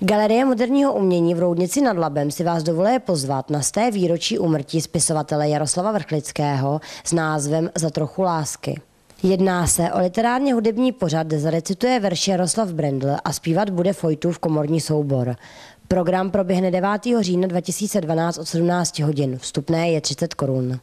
Galerie moderního umění v Roudnici nad Labem si vás dovoluje pozvat na sté výročí umrtí spisovatele Jaroslava Vrchlického s názvem Za trochu lásky. Jedná se o literárně hudební pořad, kde zarecituje verše Jaroslav Brendl a zpívat bude v komorní soubor. Program proběhne 9. října 2012 od 17 hodin. Vstupné je 30 korun.